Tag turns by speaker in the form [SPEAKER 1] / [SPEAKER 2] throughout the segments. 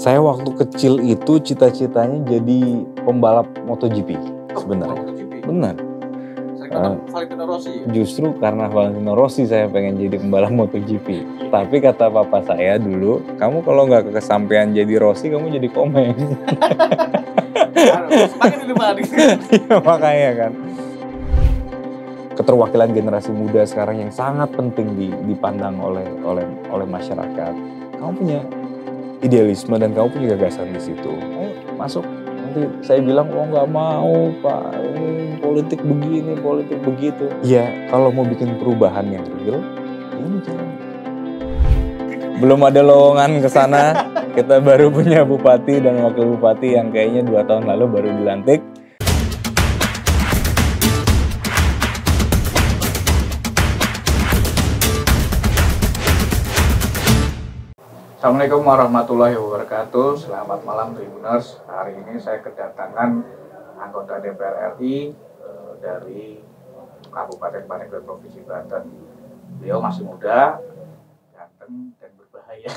[SPEAKER 1] Saya waktu kecil itu cita-citanya jadi pembalap MotoGP sebenarnya. Oh, MotoGP. Benar. Uh, Valentino Rossi. Ya? Justru karena Valentino Rossi saya pengen jadi pembalap MotoGP. Tapi kata papa saya dulu, kamu kalau nggak kesampaian jadi Rossi, kamu jadi komeng. ya, makanya kan keterwakilan generasi muda sekarang yang sangat penting dipandang oleh oleh oleh masyarakat. Kamu punya idealisme dan kamu punya gagasan di situ. Ayo masuk. Nanti saya bilang, oh nggak mau pak, ini politik begini, politik begitu. Iya, kalau mau bikin perubahan yang real, ya ini jalan. Belum ada lowongan ke sana, kita baru punya bupati dan wakil bupati yang kayaknya dua tahun lalu baru dilantik.
[SPEAKER 2] Assalamualaikum warahmatullahi wabarakatuh. Selamat malam Tribuners. Hari ini saya kedatangan anggota DPR RI eh, dari Kabupaten Banegel Provinsi Banten. Beliau masih muda, ganteng dan berbahaya.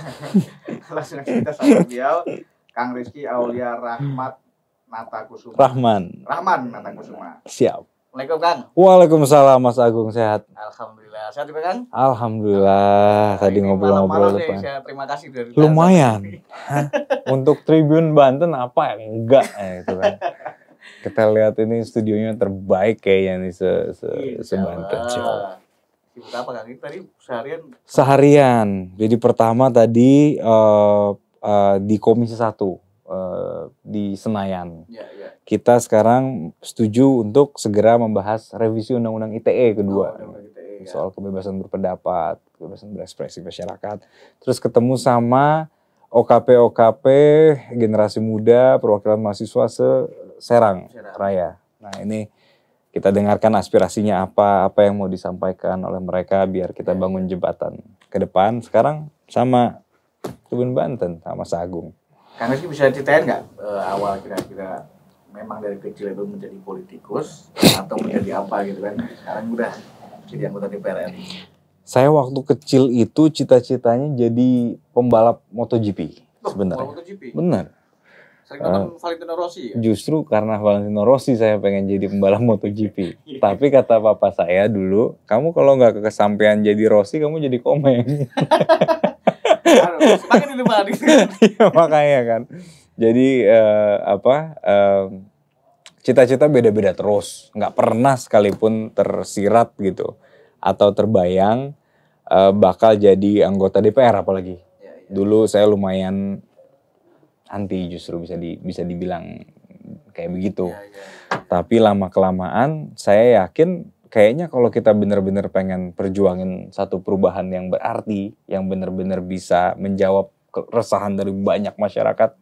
[SPEAKER 2] Langsung kita sama beliau, Kang Rizky Aulia Rahmat Natakusuma. Rahman. Rahman Natakusuma. Siap.
[SPEAKER 1] Assalamualaikum Kang. Waalaikumsalam Mas Agung sehat.
[SPEAKER 2] Alhamdulillah sehat juga kan?
[SPEAKER 1] Alhamdulillah nah, tadi ngobrol-ngobrol depan.
[SPEAKER 2] Saya terima kasih dari Lumayan.
[SPEAKER 1] Untuk Tribun Banten apa ya? Enggak ya, gitu kan. Kita lihat ini studionya terbaik kayaknya nih se se, iya, se Banten. Sibuk
[SPEAKER 2] apa Kang? tadi seharian?
[SPEAKER 1] Seharian. Jadi pertama tadi uh, uh, di Komisi Satu uh, di Senayan. Ya, ya kita sekarang setuju untuk segera membahas revisi Undang-Undang ITE kedua. Oh, ITE, ya. soal ya. kebebasan berpendapat, kebebasan berekspresi masyarakat. Terus ketemu sama OKP-OKP generasi muda perwakilan mahasiswa se-Serang Raya. Nah ini kita dengarkan aspirasinya apa, apa yang mau disampaikan oleh mereka biar kita ya. bangun jembatan ke depan. Sekarang sama Tubun Banten, sama Sagung.
[SPEAKER 2] Kang Rizky bisa ceritain nggak eh, awal kira-kira memang dari kecil itu menjadi politikus atau menjadi apa gitu kan sekarang udah jadi anggota DPR RI
[SPEAKER 1] saya waktu kecil itu cita-citanya jadi pembalap MotoGP sebenarnya MotoGP. benar uh, Valentino Rossi ya? justru karena Valentino Rossi saya pengen jadi pembalap MotoGP tapi kata papa saya dulu kamu kalau nggak kesampaian jadi Rossi kamu jadi komeng iya, makanya kan. Jadi uh, apa? Uh, cita-cita beda-beda terus, nggak pernah sekalipun tersirat gitu atau terbayang uh, bakal jadi anggota DPR apalagi. Ya, ya. Dulu saya lumayan anti justru bisa di bisa dibilang kayak begitu. Ya, Tapi lama kelamaan saya yakin kayaknya kalau kita benar-benar pengen perjuangin satu perubahan yang berarti, yang benar-benar bisa menjawab keresahan dari banyak masyarakat,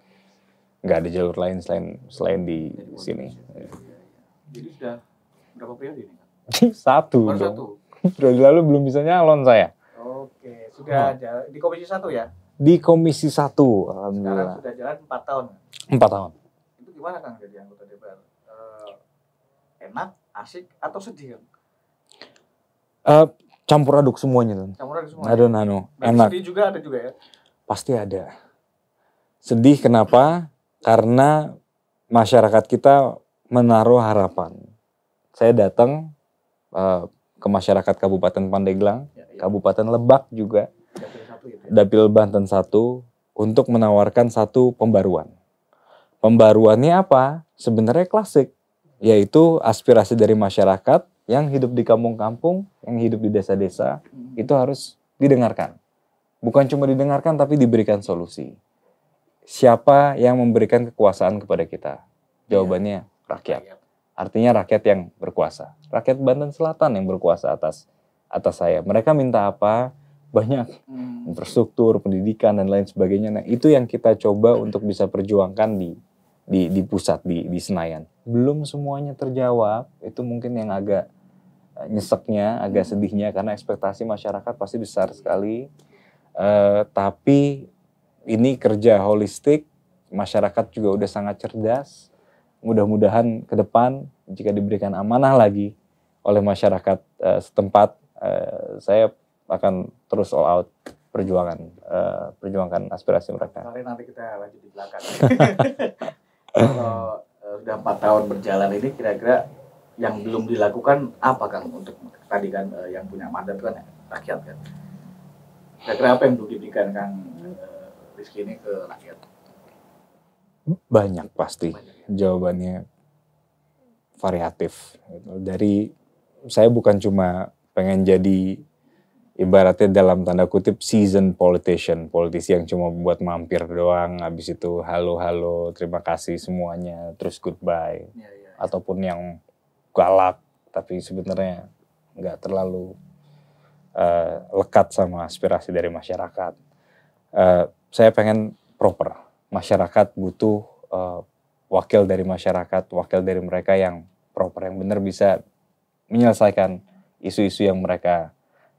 [SPEAKER 1] nggak ada jalur lain selain selain di sini.
[SPEAKER 2] Jadi sudah berapa periode ini?
[SPEAKER 1] satu Baru dong. Satu. Dari lalu belum bisa nyalon saya.
[SPEAKER 2] Oke, sudah nah. di komisi satu ya?
[SPEAKER 1] Di komisi satu, alhamdulillah. Sekarang sudah
[SPEAKER 2] jalan empat tahun. Empat tahun. Itu gimana kang jadi anggota DPR? Uh, eh, enak, asik, atau sedih?
[SPEAKER 1] Uh, campur aduk semuanya tuh. Campur aduk semuanya. Ada nano, enak. Sedih juga ada juga ya? Pasti ada. Sedih kenapa? Karena masyarakat kita menaruh harapan. Saya datang uh, ke masyarakat Kabupaten Pandeglang, ya, ya. Kabupaten Lebak juga, Dapil, gitu ya? Banten 1, untuk menawarkan satu pembaruan. Pembaruannya apa? Sebenarnya klasik, yaitu aspirasi dari masyarakat yang hidup di kampung-kampung, yang hidup di desa-desa, hmm. itu harus didengarkan. Bukan cuma didengarkan, tapi diberikan solusi siapa yang memberikan kekuasaan kepada kita? Jawabannya ya. rakyat. Artinya rakyat yang berkuasa. Rakyat Banten Selatan yang berkuasa atas atas saya. Mereka minta apa? Banyak hmm. infrastruktur, pendidikan dan lain sebagainya. Nah, itu yang kita coba untuk bisa perjuangkan di di di pusat di di Senayan. Belum semuanya terjawab, itu mungkin yang agak eh, nyeseknya, agak hmm. sedihnya karena ekspektasi masyarakat pasti besar sekali. Uh, tapi ini kerja holistik, masyarakat juga udah sangat cerdas. Mudah-mudahan ke depan jika diberikan amanah lagi oleh masyarakat uh, setempat, uh, saya akan terus all out perjuangan uh, perjuangkan aspirasi mereka. Nanti
[SPEAKER 2] nanti kita lanjut di belakang. Kalau uh, udah empat tahun berjalan ini kira-kira yang belum dilakukan apa kang untuk tadi kan uh, yang punya mandat kan rakyat kan. Kira-kira apa yang belum diberikan kang? Uh, Rizky ini ke rakyat?
[SPEAKER 1] Banyak pasti Banyak. Ya? jawabannya variatif. Dari saya bukan cuma pengen jadi ibaratnya dalam tanda kutip season politician, politisi yang cuma buat mampir doang, habis itu halo-halo, terima kasih semuanya, terus goodbye. Ya, ya, ya. Ataupun yang galak tapi sebenarnya nggak terlalu uh, lekat sama aspirasi dari masyarakat. Uh, saya pengen proper. Masyarakat butuh uh, wakil dari masyarakat, wakil dari mereka yang proper, yang benar bisa menyelesaikan isu-isu yang mereka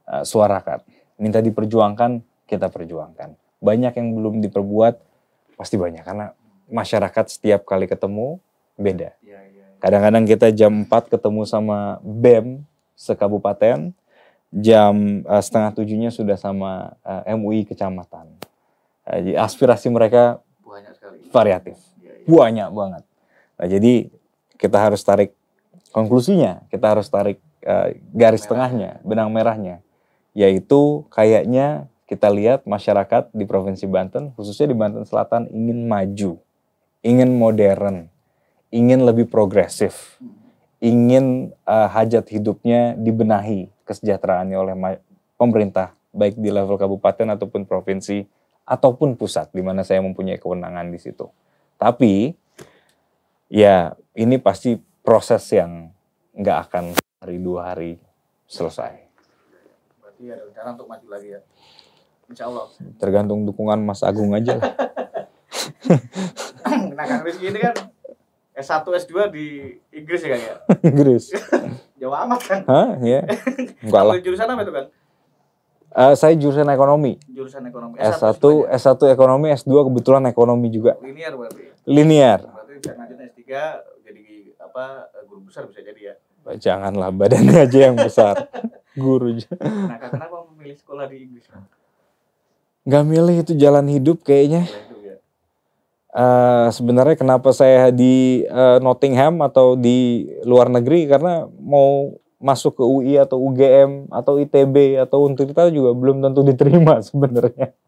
[SPEAKER 1] uh, suarakan. Minta diperjuangkan, kita perjuangkan. Banyak yang belum diperbuat, pasti banyak. Karena masyarakat setiap kali ketemu, beda. Iya, iya, iya. Kadang-kadang kita jam 4 ketemu sama BEM sekabupaten, jam uh, setengah tujuhnya sudah sama uh, MUI kecamatan Eh, aspirasi mereka banyak sekali. variatif, ya, ya. banyak banget. Nah, jadi kita harus tarik konklusinya, kita harus tarik uh, garis benang tengahnya, benang merahnya, yaitu kayaknya kita lihat masyarakat di provinsi Banten, khususnya di Banten Selatan ingin maju, ingin modern, ingin lebih progresif, ingin uh, hajat hidupnya dibenahi kesejahteraannya oleh pemerintah baik di level kabupaten ataupun provinsi ataupun pusat di mana saya mempunyai kewenangan di situ. Tapi ya ini pasti proses yang nggak akan hari dua hari selesai.
[SPEAKER 2] Berarti ada rencana untuk maju lagi ya? Insya Allah.
[SPEAKER 1] Tergantung dukungan Mas Agung aja lah.
[SPEAKER 2] nah Kang Rizky ini kan S1, S2 di Inggris ya Kang ya?
[SPEAKER 1] Inggris.
[SPEAKER 2] Jawa amat kan? Hah? Iya. Enggak lah. Jurusan apa itu kan?
[SPEAKER 1] Uh, saya jurusan ekonomi. Jurusan ekonomi. S1, S1, S1 ekonomi, S2 kebetulan ekonomi juga. Linear berarti. Linear.
[SPEAKER 2] Berarti jangan S3 jadi apa guru besar bisa jadi ya.
[SPEAKER 1] Janganlah badannya aja yang besar. guru aja. Nah, kenapa
[SPEAKER 2] memilih sekolah di Inggris?
[SPEAKER 1] Gak milih itu jalan hidup kayaknya. Uh, sebenarnya kenapa saya di uh, Nottingham atau di luar negeri karena mau masuk ke UI atau UGM atau ITB atau untuk kita juga belum tentu diterima sebenarnya. Ya?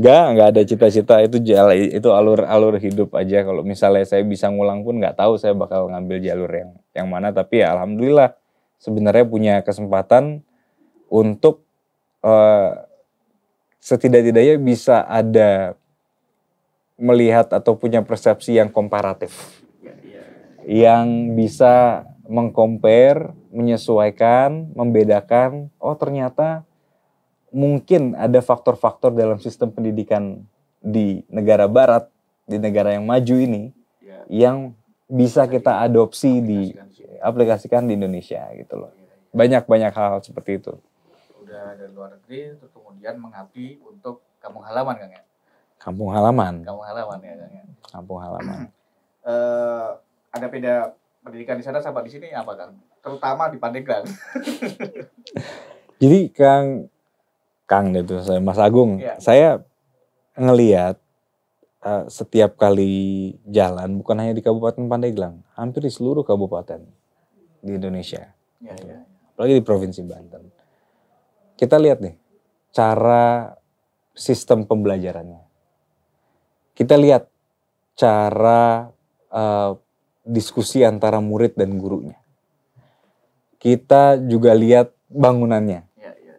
[SPEAKER 1] Gak, nggak ada cita-cita itu jalan itu alur-alur hidup aja kalau misalnya saya bisa ngulang pun nggak tahu saya bakal ngambil jalur yang yang mana tapi ya alhamdulillah sebenarnya punya kesempatan untuk uh, setidak-tidaknya bisa ada melihat atau punya persepsi yang komparatif. Iya, iya. Yang bisa mengcompare, menyesuaikan, membedakan, oh ternyata mungkin ada faktor-faktor dalam sistem pendidikan di negara barat, di negara yang maju ini ya. yang bisa kita adopsi di aplikasikan di Indonesia gitu loh. Banyak-banyak hal seperti itu.
[SPEAKER 2] Udah ada luar negeri terus kemudian mengabdi untuk kampung halaman Kang ya. Kampung halaman. Kampung halaman ya Kang ya. Kampung halaman. uh, ada beda pendidikan di sana sama di sini apa kan Terutama di Pandeglang.
[SPEAKER 1] Jadi Kang Kang itu saya Mas Agung, ya. saya ngelihat uh, setiap kali jalan bukan hanya di Kabupaten Pandeglang, hampir di seluruh kabupaten di Indonesia. Ya, ya. Apalagi di Provinsi Banten. Kita lihat nih cara sistem pembelajarannya. Kita lihat cara uh, diskusi antara murid dan gurunya. Kita juga lihat bangunannya. Ya, ya.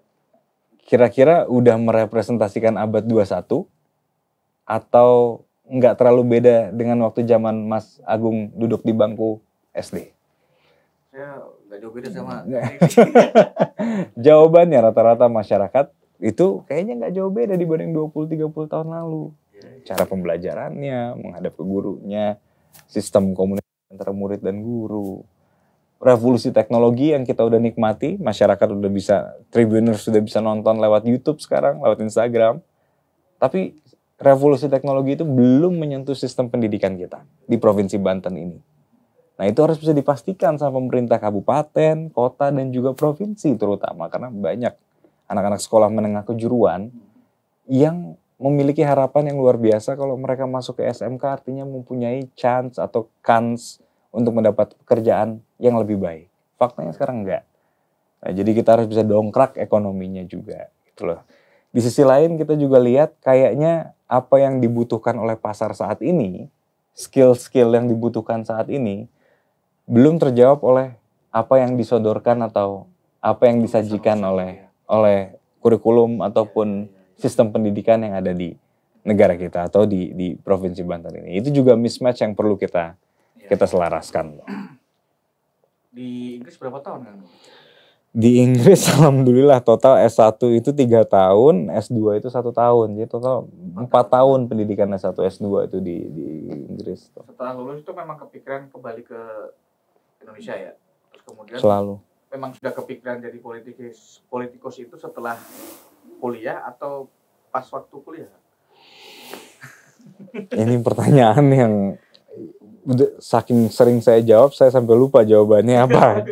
[SPEAKER 1] Kira-kira udah merepresentasikan abad 21 atau nggak terlalu beda dengan waktu zaman Mas Agung duduk di bangku SD?
[SPEAKER 2] Ya, nggak jauh beda sama.
[SPEAKER 1] Jawabannya rata-rata masyarakat itu kayaknya nggak jauh beda dibanding 20-30 tahun lalu. Ya, Cara pembelajarannya, menghadap ke gurunya, sistem komunikasi antara murid dan guru. Revolusi teknologi yang kita udah nikmati, masyarakat udah bisa, tribuner sudah bisa nonton lewat YouTube sekarang, lewat Instagram. Tapi revolusi teknologi itu belum menyentuh sistem pendidikan kita di Provinsi Banten ini. Nah itu harus bisa dipastikan sama pemerintah kabupaten, kota, dan juga provinsi terutama. Karena banyak anak-anak sekolah menengah kejuruan yang memiliki harapan yang luar biasa kalau mereka masuk ke SMK artinya mempunyai chance atau kans untuk mendapat pekerjaan yang lebih baik. Faktanya sekarang enggak. Nah, jadi kita harus bisa dongkrak ekonominya juga gitu loh. Di sisi lain kita juga lihat kayaknya apa yang dibutuhkan oleh pasar saat ini, skill-skill yang dibutuhkan saat ini belum terjawab oleh apa yang disodorkan atau apa yang disajikan oleh oleh kurikulum iya, ataupun iya sistem pendidikan yang ada di negara kita atau di di provinsi Banten ini. Itu juga mismatch yang perlu kita ya. kita selaraskan.
[SPEAKER 2] Di Inggris berapa tahun kan?
[SPEAKER 1] Di Inggris alhamdulillah total S1 itu tiga tahun, S2 itu satu tahun. Jadi total empat tahun pendidikan S1, S2 itu di, di Inggris. Setelah
[SPEAKER 2] lulus itu memang kepikiran kembali ke Indonesia
[SPEAKER 1] ya? Terus kemudian selalu memang sudah kepikiran jadi
[SPEAKER 2] politikus politikus itu setelah kuliah atau pas waktu kuliah?
[SPEAKER 1] Ini pertanyaan yang saking sering saya jawab, saya sampai lupa jawabannya apa.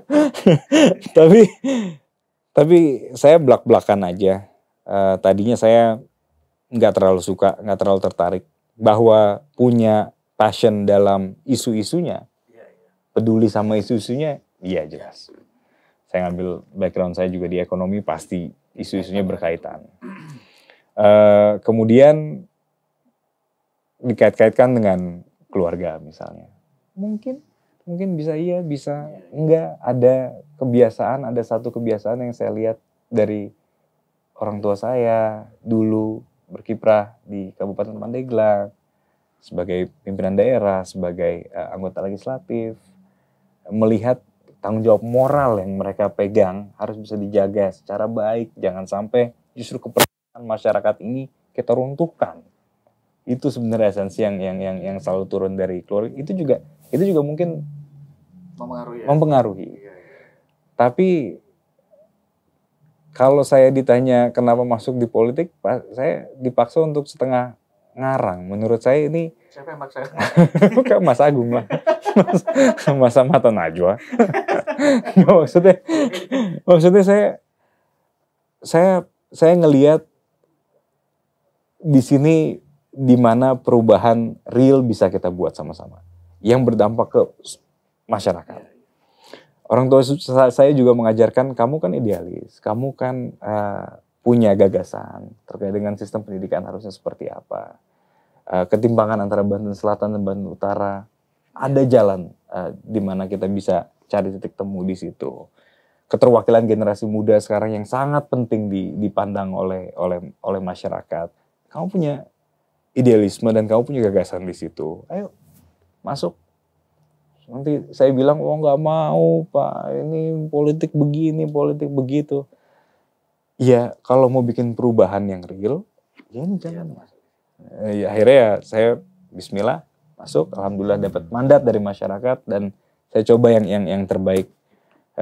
[SPEAKER 1] tapi tapi saya belak-belakan aja. Uh, tadinya saya nggak terlalu suka, nggak terlalu tertarik bahwa punya passion dalam isu-isunya, iya, iya. peduli sama isu-isunya, iya jelas saya ngambil background saya juga di ekonomi pasti isu-isunya berkaitan. Uh, kemudian dikait-kaitkan dengan keluarga misalnya. Mungkin mungkin bisa iya, bisa iya, iya. enggak ada kebiasaan, ada satu kebiasaan yang saya lihat dari orang tua saya dulu berkiprah di Kabupaten Pandeglang sebagai pimpinan daerah, sebagai uh, anggota legislatif, melihat tanggung jawab moral yang mereka pegang harus bisa dijaga secara baik. Jangan sampai justru kepercayaan masyarakat ini kita runtuhkan. Itu sebenarnya esensi yang yang yang yang selalu turun dari keluarga. Itu juga itu juga mungkin mempengaruhi. Ya? Mempengaruhi. Iya, iya. Tapi kalau saya ditanya kenapa masuk di politik, saya dipaksa untuk setengah ngarang. Menurut saya ini siapa yang maksa? Bukan Mas Agung lah. Mas, Mas Mata Najwa. Nggak, maksudnya maksudnya saya saya saya ngelihat di sini di mana perubahan real bisa kita buat sama-sama yang berdampak ke masyarakat. Orang tua saya juga mengajarkan kamu kan idealis, kamu kan uh, punya gagasan terkait dengan sistem pendidikan harusnya seperti apa, uh, ketimpangan antara Banten Selatan dan Banten Utara, ada jalan uh, di mana kita bisa cari titik temu di situ. Keterwakilan generasi muda sekarang yang sangat penting dipandang oleh oleh oleh masyarakat. Kamu punya idealisme dan kamu punya gagasan di situ. Ayo masuk. Nanti saya bilang, oh nggak mau pak, ini politik begini, politik begitu. Ya kalau mau bikin perubahan yang real, ya ini jalan mas. Eh, ya, akhirnya ya saya Bismillah masuk, alhamdulillah dapat mandat dari masyarakat dan saya coba yang yang yang terbaik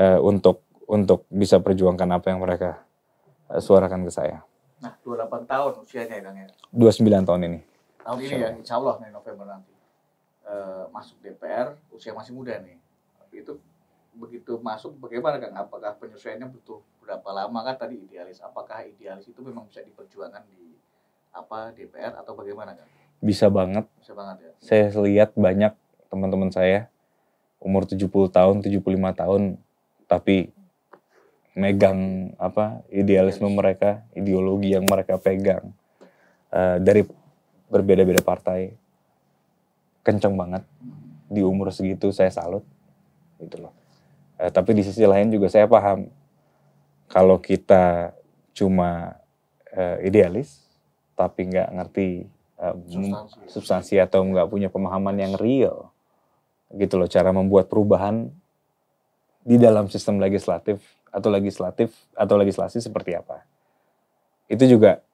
[SPEAKER 1] uh, untuk untuk bisa perjuangkan apa yang mereka uh, suarakan ke saya.
[SPEAKER 2] Nah, 28 tahun usianya ya, Kang ya?
[SPEAKER 1] 29 tahun ini.
[SPEAKER 2] Tahun ini ya, insya Allah nih November nanti. Uh, masuk DPR, usia masih muda nih. Itu begitu masuk bagaimana Kang? Apakah penyesuaiannya butuh berapa lama kan tadi idealis? Apakah idealis itu memang bisa diperjuangkan di apa DPR atau bagaimana Kang?
[SPEAKER 1] Bisa banget. Bisa banget ya. Saya lihat banyak teman-teman saya umur 70 tahun, 75 tahun tapi megang apa idealisme mereka, ideologi yang mereka pegang uh, dari berbeda-beda partai kenceng banget di umur segitu saya salut gitu loh. Uh, tapi di sisi lain juga saya paham kalau kita cuma uh, idealis tapi nggak ngerti uh, substansi. substansi atau nggak punya pemahaman yang real gitu loh cara membuat perubahan di dalam sistem legislatif atau legislatif atau legislasi seperti apa itu juga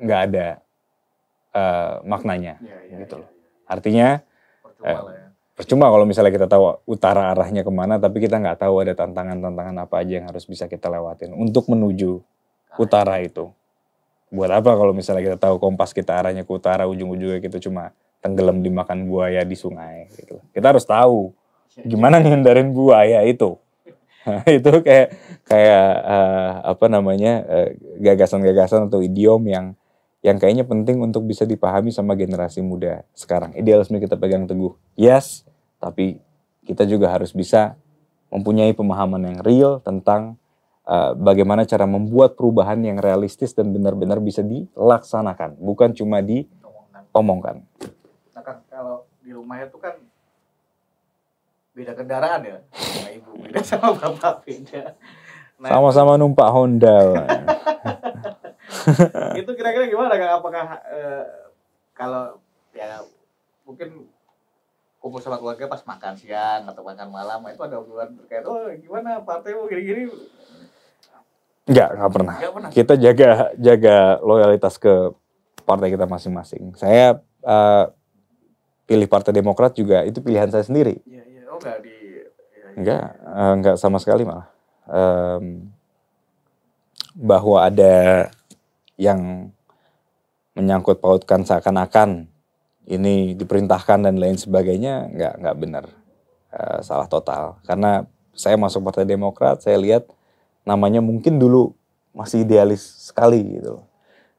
[SPEAKER 1] nggak ada uh, maknanya ya, ya, gitu loh iya, iya. artinya percuma, uh, ya. percuma kalau misalnya kita tahu utara arahnya kemana tapi kita nggak tahu ada tantangan-tantangan apa aja yang harus bisa kita lewatin untuk menuju ah. utara itu buat apa kalau misalnya kita tahu kompas kita arahnya ke utara ujung-ujungnya kita cuma tenggelam dimakan buaya di sungai gitu. Kita harus tahu gimana ngendarin buaya itu. itu kayak kayak uh, apa namanya eh, gagasan-gagasan uh, atau idiom yang yang kayaknya penting untuk bisa dipahami sama generasi muda sekarang. Idealisme kita pegang teguh. Yes, tapi kita juga harus bisa mempunyai pemahaman yang real tentang uh, bagaimana cara membuat perubahan yang realistis dan benar-benar bisa dilaksanakan, bukan cuma diomongkan
[SPEAKER 2] kan kalau di rumahnya tuh kan beda kendaraan ya sama ibu beda sama bapak beda
[SPEAKER 1] nah, sama-sama numpak Honda
[SPEAKER 2] itu kira-kira gimana kak apakah e, kalau ya mungkin kumpul sama keluarga pas makan siang atau makan malam itu ada obrolan terkait oh gimana partai mau gini-gini
[SPEAKER 1] Enggak, enggak pernah. pernah. Kita jaga jaga loyalitas ke partai kita masing-masing. Saya uh, pilih Partai Demokrat juga itu pilihan saya sendiri. Iya,
[SPEAKER 2] iya. Oh, enggak di ya,
[SPEAKER 1] ya. Enggak, enggak eh, sama sekali malah. Um, bahwa ada yang menyangkut pautkan seakan-akan ini diperintahkan dan lain sebagainya nggak nggak benar uh, salah total karena saya masuk partai Demokrat saya lihat namanya mungkin dulu masih idealis sekali gitu loh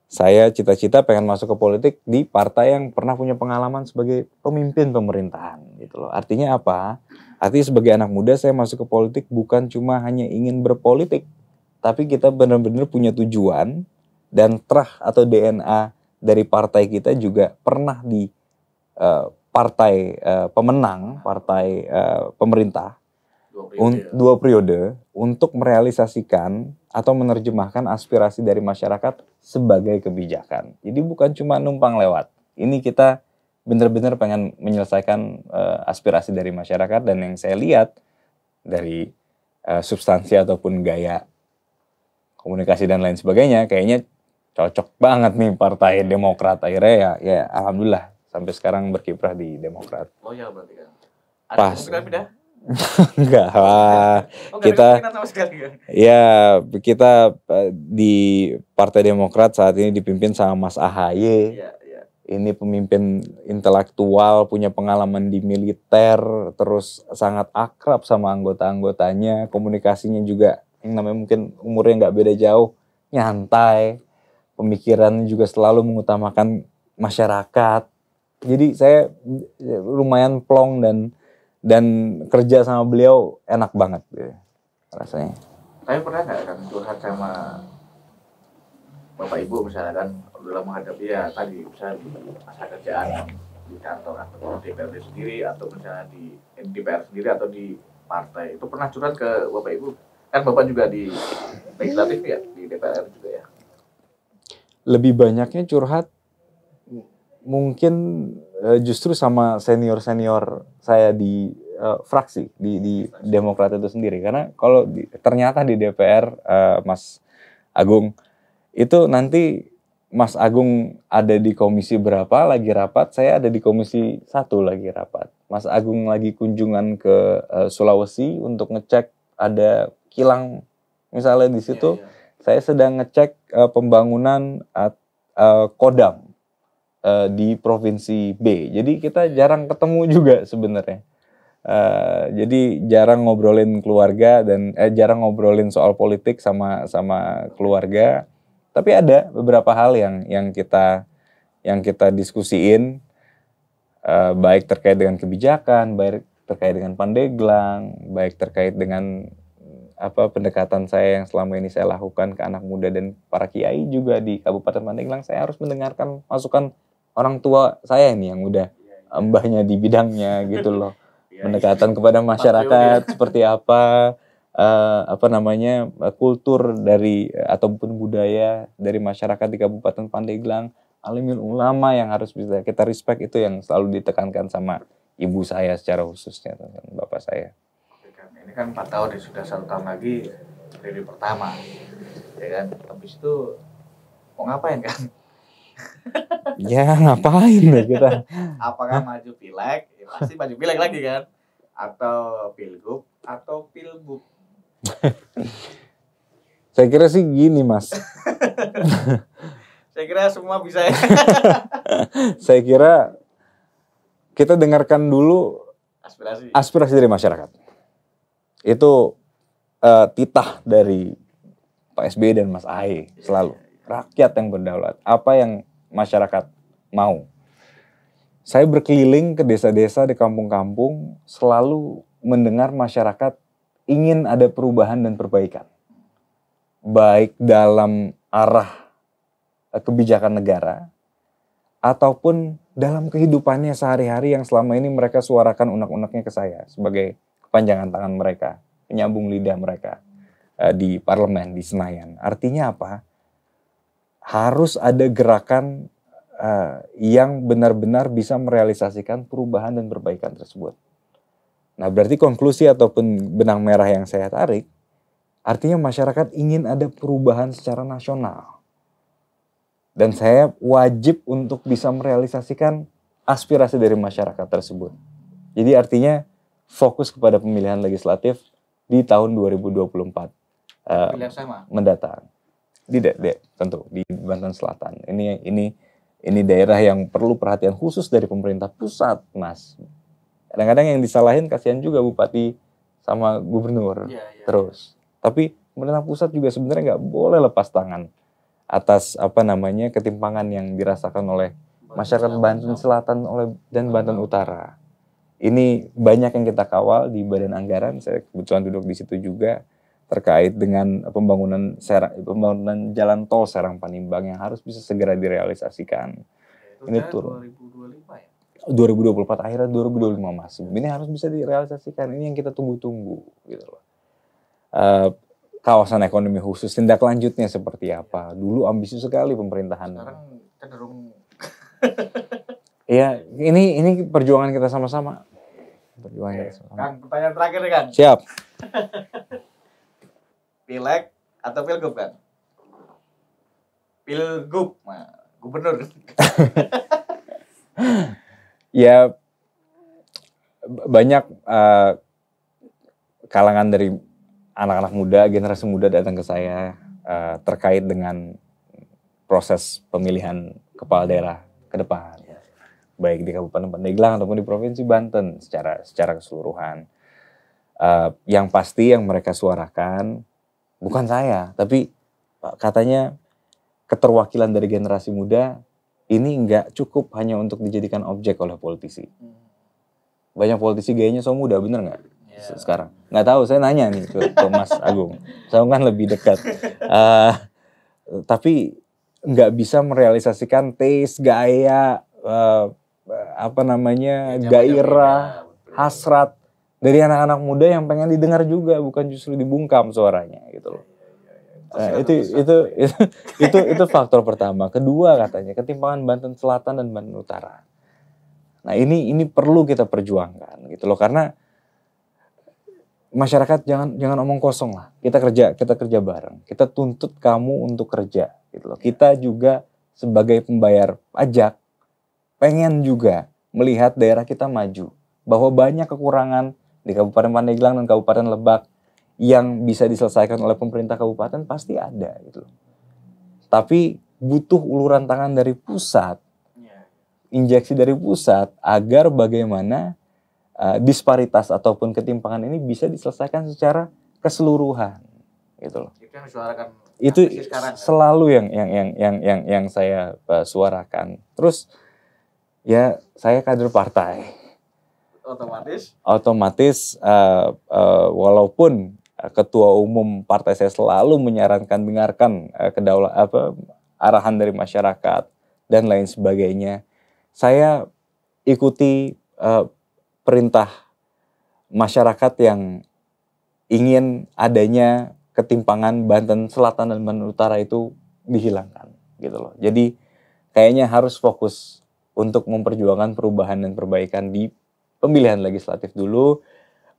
[SPEAKER 1] saya cita-cita pengen masuk ke politik di partai yang pernah punya pengalaman sebagai pemimpin pemerintahan gitu loh. Artinya apa? Artinya sebagai anak muda saya masuk ke politik bukan cuma hanya ingin berpolitik, tapi kita benar-benar punya tujuan dan terah atau DNA dari partai kita juga pernah di uh, partai uh, pemenang, partai uh, pemerintah dua periode, ya. dua periode untuk merealisasikan atau menerjemahkan aspirasi dari masyarakat sebagai kebijakan. Jadi bukan cuma numpang lewat. Ini kita benar-benar pengen menyelesaikan uh, aspirasi dari masyarakat dan yang saya lihat dari uh, substansi ataupun gaya komunikasi dan lain sebagainya kayaknya cocok banget nih partai Demokrat akhirnya ya ya alhamdulillah sampai sekarang berkiprah di Demokrat.
[SPEAKER 2] Oh ya berarti kan. Ada Pas. pindah?
[SPEAKER 1] Enggak lah. Oh, kita, oh, ya? ya kita eh, di Partai Demokrat saat ini dipimpin sama Mas Ahaye. Ya, ya. Ini pemimpin intelektual, punya pengalaman di militer, terus sangat akrab sama anggota-anggotanya, komunikasinya juga yang namanya mungkin umurnya nggak beda jauh, nyantai, pemikiran juga selalu mengutamakan masyarakat. Jadi saya eh, lumayan plong dan dan kerja sama beliau enak banget gitu, rasanya. Tapi pernah nggak
[SPEAKER 2] kan curhat sama bapak ibu misalnya kan dalam menghadapi ya tadi misalnya di masa kerjaan di kantor atau di DPRD sendiri atau misalnya di eh, DPR sendiri atau di partai itu pernah curhat ke bapak ibu kan bapak juga di legislatif ya di DPR juga ya
[SPEAKER 1] lebih banyaknya curhat mungkin Eh, justru sama senior senior saya di uh, fraksi di, di Demokrat itu sendiri karena kalau di, ternyata di DPR uh, eh, Mas Agung itu nanti Mas Agung ada di komisi berapa lagi rapat saya ada di komisi satu lagi rapat Mas Agung lagi kunjungan ke uh, Sulawesi untuk ngecek ada kilang misalnya di situ ya, ya. saya sedang ngecek uh, pembangunan at, uh, kodam Eh, di provinsi B. Jadi kita jarang ketemu juga sebenarnya. Uh, jadi jarang ngobrolin keluarga dan eh, jarang ngobrolin soal politik sama sama keluarga. Tapi ada beberapa hal yang yang kita yang kita diskusiin uh, baik terkait dengan kebijakan, baik terkait dengan Pandeglang, baik terkait dengan apa pendekatan saya yang selama ini saya lakukan ke anak muda dan para kiai juga di Kabupaten Pandeglang saya harus mendengarkan masukan orang tua saya ini yang udah iya, iya. mbahnya di bidangnya gitu loh iya, pendekatan kepada ya. masyarakat seperti apa uh, apa namanya kultur dari ataupun budaya dari masyarakat di Kabupaten Pandeglang alimin ulama yang harus bisa kita respect itu yang selalu ditekankan sama ibu saya secara khususnya dan bapak saya
[SPEAKER 2] ini kan empat tahun ya sudah satu tahun lagi dari pertama ya kan habis itu mau ngapain kan ya ngapain deh ya kita apakah maju pileg ya, pasti maju pileg lagi kan atau pilgub atau pilgub
[SPEAKER 1] saya kira sih gini mas
[SPEAKER 2] saya kira semua bisa ya
[SPEAKER 1] saya kira kita dengarkan dulu aspirasi aspirasi dari masyarakat itu uh, titah dari Pak SBY dan Mas Ahy selalu rakyat yang berdaulat, apa yang masyarakat mau. Saya berkeliling ke desa-desa di kampung-kampung, selalu mendengar masyarakat ingin ada perubahan dan perbaikan. Baik dalam arah eh, kebijakan negara, ataupun dalam kehidupannya sehari-hari yang selama ini mereka suarakan unak-unaknya ke saya sebagai kepanjangan tangan mereka, penyambung lidah mereka eh, di parlemen, di Senayan. Artinya apa? harus ada gerakan uh, yang benar-benar bisa merealisasikan perubahan dan perbaikan tersebut. Nah, berarti konklusi ataupun benang merah yang saya tarik, artinya masyarakat ingin ada perubahan secara nasional. Dan saya wajib untuk bisa merealisasikan aspirasi dari masyarakat tersebut. Jadi artinya fokus kepada pemilihan legislatif di tahun 2024 uh, eh, mendatang di de, de, tentu di Banten Selatan. Ini ini ini daerah yang perlu perhatian khusus dari pemerintah pusat, Mas. Kadang-kadang yang disalahin kasihan juga bupati sama gubernur yeah, yeah. Iya. terus. Tapi pemerintah pusat juga sebenarnya nggak boleh lepas tangan atas apa namanya ketimpangan yang dirasakan oleh masyarakat Banten ya. Selatan oleh dan Banten Utara. Ini banyak yang kita kawal di Badan Anggaran. Saya kebetulan duduk di situ juga terkait dengan pembangunan Serang, pembangunan jalan tol Serang Panimbang yang harus bisa segera direalisasikan. Itu ini turun. 2025 ya? 2024 akhirnya 2025 masih. Ini harus bisa direalisasikan. Ini yang kita tunggu-tunggu gitu loh. Uh, kawasan ekonomi khusus tindak lanjutnya seperti iya. apa? Dulu ambisius sekali pemerintahan. Sekarang cenderung Iya, ini ini perjuangan kita sama-sama. Perjuangan iya. kita sama-sama.
[SPEAKER 2] Kang, pertanyaan terakhir kan
[SPEAKER 1] Siap.
[SPEAKER 2] pileg atau pilgub kan? Pilgub, nah, gubernur.
[SPEAKER 1] ya banyak uh, kalangan dari anak-anak muda, generasi muda datang ke saya uh, terkait dengan proses pemilihan kepala daerah ke depan, ya. baik di Kabupaten Pandeglang ataupun di Provinsi Banten secara secara keseluruhan. Uh, yang pasti yang mereka suarakan bukan saya, tapi katanya keterwakilan dari generasi muda ini nggak cukup hanya untuk dijadikan objek oleh politisi. Hmm. Banyak politisi gayanya so muda, bener nggak? Yeah. Ya. Sekarang nggak tahu, saya nanya nih ke, ke Mas Agung. Saya kan lebih dekat. Uh, tapi nggak bisa merealisasikan taste, gaya, uh, apa namanya, ya, gairah, ya, hasrat dari anak-anak muda yang pengen didengar juga bukan justru dibungkam suaranya gitu loh nah, itu, itu, itu itu itu faktor pertama kedua katanya ketimpangan Banten Selatan dan Banten Utara nah ini ini perlu kita perjuangkan gitu loh karena masyarakat jangan jangan omong kosong lah kita kerja kita kerja bareng kita tuntut kamu untuk kerja gitu loh kita juga sebagai pembayar pajak pengen juga melihat daerah kita maju bahwa banyak kekurangan di Kabupaten Pandeglang dan Kabupaten Lebak yang bisa diselesaikan oleh pemerintah kabupaten pasti ada gitu loh. Tapi butuh uluran tangan dari pusat, iya. injeksi dari pusat agar bagaimana uh, disparitas ataupun ketimpangan ini bisa diselesaikan secara keseluruhan gitu loh. Itu selalu yang yang yang yang yang yang saya uh, suarakan. Terus ya saya kader partai otomatis otomatis uh, uh, walaupun eh, ketua umum partai saya selalu menyarankan dengarkan uh, apa arahan dari masyarakat dan lain sebagainya saya ikuti uh, perintah masyarakat yang ingin adanya ketimpangan Banten Selatan dan Banten Utara itu dihilangkan gitu loh jadi kayaknya harus fokus untuk memperjuangkan perubahan dan perbaikan di pemilihan legislatif dulu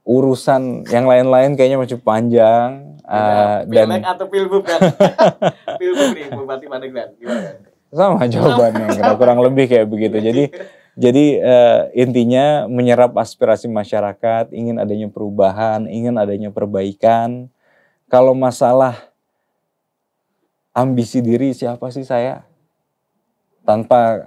[SPEAKER 1] urusan yang lain-lain kayaknya masih panjang ya, uh, dan atau pilbub kan
[SPEAKER 2] pilbub nih bupati Pandeglang gimana kan?
[SPEAKER 1] sama jawabannya kurang, kurang lebih kayak begitu jadi jadi uh, intinya menyerap aspirasi masyarakat ingin adanya perubahan ingin adanya perbaikan kalau masalah ambisi diri siapa sih saya tanpa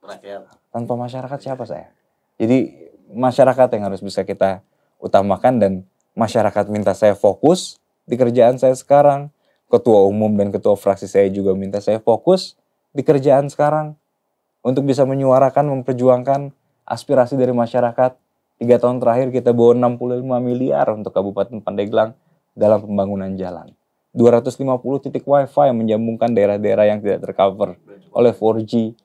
[SPEAKER 1] rakyat tanpa masyarakat siapa saya? Jadi masyarakat yang harus bisa kita utamakan dan masyarakat minta saya fokus di kerjaan saya sekarang. Ketua umum dan ketua fraksi saya juga minta saya fokus di kerjaan sekarang untuk bisa menyuarakan, memperjuangkan aspirasi dari masyarakat. Tiga tahun terakhir kita bawa 65 miliar untuk Kabupaten Pandeglang dalam pembangunan jalan. 250 titik wifi yang menyambungkan daerah-daerah yang tidak tercover oleh 4G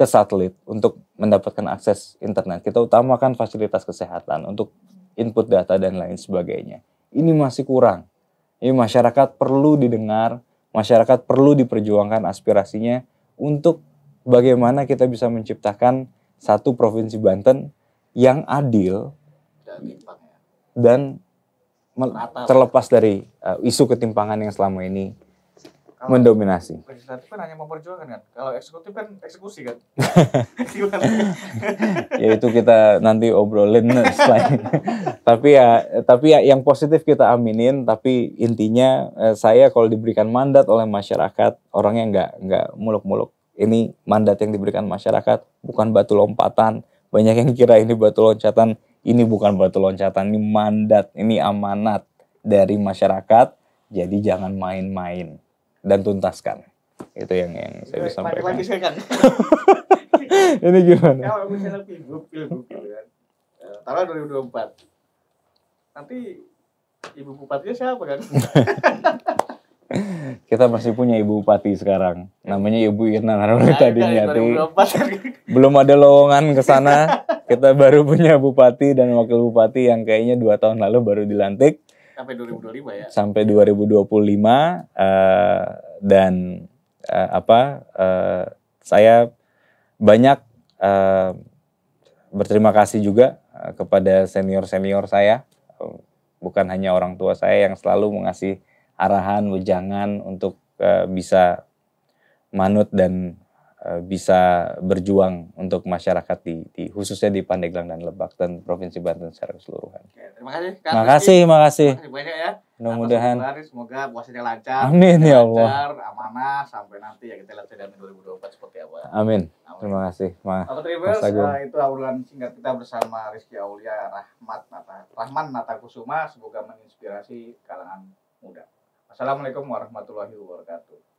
[SPEAKER 1] ke satelit untuk mendapatkan akses internet. Kita utamakan fasilitas kesehatan untuk input data dan lain sebagainya. Ini masih kurang. Ini masyarakat perlu didengar, masyarakat perlu diperjuangkan aspirasinya untuk bagaimana kita bisa menciptakan satu provinsi Banten yang adil dan terlepas dari eh, isu ketimpangan yang selama ini kalau mendominasi.
[SPEAKER 2] Legislatif kan hanya memperjuangkan kan. Kalau eksekutif kan eksekusi kan.
[SPEAKER 1] ya itu kita nanti obrolin selain. tapi ya tapi ya yang positif kita aminin tapi intinya eh, saya kalau diberikan mandat oleh masyarakat orangnya nggak nggak muluk-muluk. Ini mandat yang diberikan masyarakat bukan batu lompatan. Banyak yang kira ini batu loncatan, ini bukan batu loncatan, ini mandat, ini amanat dari masyarakat. Jadi jangan main-main dan tuntaskan. Itu yang yang saya bisa sampaikan. Kan?
[SPEAKER 2] Ini gimana? Kalau misalnya pilgub, pilgub gitu kan. eh, Taruh 2024. Nanti ibu bupatinya siapa kan?
[SPEAKER 1] kita masih punya ibu bupati sekarang namanya ibu Irna Naruli nah, tadi nyati. Kan? belum ada lowongan ke sana kita baru punya bupati dan wakil bupati yang kayaknya dua tahun lalu baru dilantik
[SPEAKER 2] sampai 2025 ya.
[SPEAKER 1] Sampai 2025 uh, eh, dan uh, apa uh, saya banyak uh, berterima kasih juga uh, kepada senior-senior saya bukan hanya orang tua saya yang selalu mengasih arahan, wejangan untuk uh, bisa manut dan Eh, bisa berjuang untuk masyarakat di, di khususnya di Pandeglang dan Lebak dan Provinsi Banten secara keseluruhan. Oke, terima kasih. Kak makasih, makasih. Terima kasih banyak
[SPEAKER 2] ya. Mudah-mudahan semoga puasanya lancar. Amin ya Allah. Lancar, amanah sampai nanti ya kita lihat sedang 2024 seperti apa. Amin.
[SPEAKER 1] Amin. Terima kasih. Ma. Aku terima kasih. Ah,
[SPEAKER 2] itu awalan singkat kita bersama Rizky Aulia Rahmat Nata Rahman Nata Kusuma semoga menginspirasi kalangan muda. Assalamualaikum warahmatullahi wabarakatuh.